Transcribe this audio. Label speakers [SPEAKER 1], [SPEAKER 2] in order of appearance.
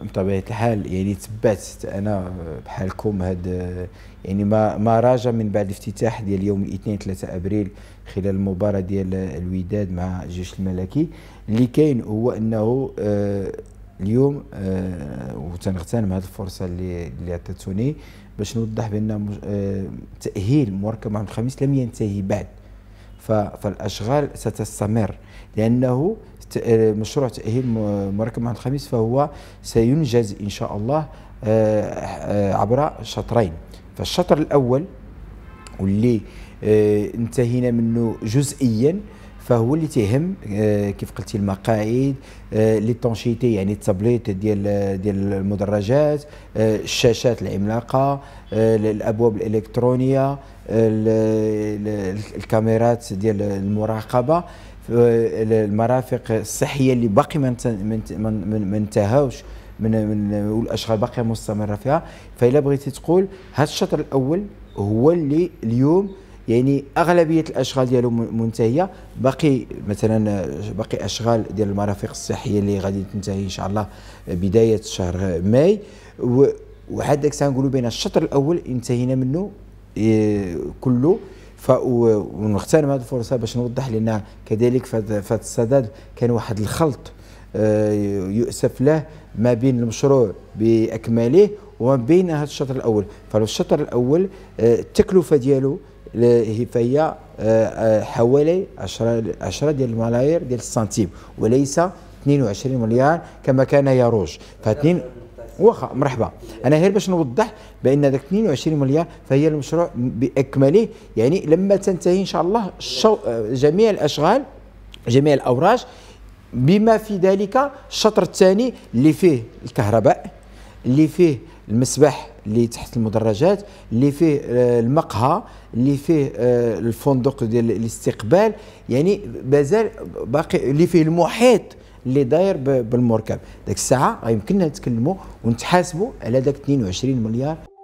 [SPEAKER 1] بطبيعه الحال يعني تبعت انا بحالكم هذا يعني ما ما راجع من بعد الافتتاح ديال يوم الاثنين 3 ابريل خلال المباراه ديال الوداد مع الجيش الملكي اللي كاين هو انه آه، اليوم آه وتنغتنم هذه الفرصه اللي اللي عطيتوني باش نوضح بان آه تاهيل مركب محمد الخامس لم ينتهي بعد فالاشغال ستستمر لانه آه، مشروع تاهيل مركب محمد الخامس فهو سينجز ان شاء الله آه, آه، عبر شطرين فالشطر الاول واللي آه، انتهينا منه جزئيا فهو اللي تيهم آه، كيف قلتي المقاعد آه، لي طونشيتي يعني التبليط ديال ديال المدرجات آه، الشاشات العملاقه الابواب الالكترونيه الكاميرات ديال المراقبه المرافق الصحيه اللي باقي ما انتهاوش من من والاشغال باقيه مستمره فيها فإلا بغيتي تقول هذا الشطر الاول هو اللي اليوم يعني اغلبيه الاشغال ديالو منتهيه باقي مثلا باقي اشغال ديال المرافق الصحيه اللي غادي تنتهي ان شاء الله بدايه شهر ماي وحد داك نقولوا بين الشطر الاول انتهينا منه إيه، كله كله ونغتنم هذه الفرصه باش نوضح لان كذلك في هذا السداد كان واحد الخلط آه، يؤسف له ما بين المشروع باكمله وما بين هذا الشطر الاول فالشطر الاول آه، التكلفه ديالو فهي آه، آه، حوالي 10 10 ديال الملايير ديال السنتيم وليس 22 مليار كما كان يروج ف واخا مرحبا انا غير باش نوضح بان هذاك 22 مليار فهي المشروع باكمله يعني لما تنتهي ان شاء الله شو آه، جميع الاشغال جميع الاوراج بما في ذلك الشطر الثاني اللي فيه الكهرباء اللي فيه المسبح اللي تحت المدرجات اللي فيه آه، المقهى اللي فيه آه، الفندق ديال الاستقبال يعني مازال باقي اللي فيه المحيط اللي داير بالمركب ديك الساعه غيمكننا نتكلموا ونتحاسبوا على داك 22 مليار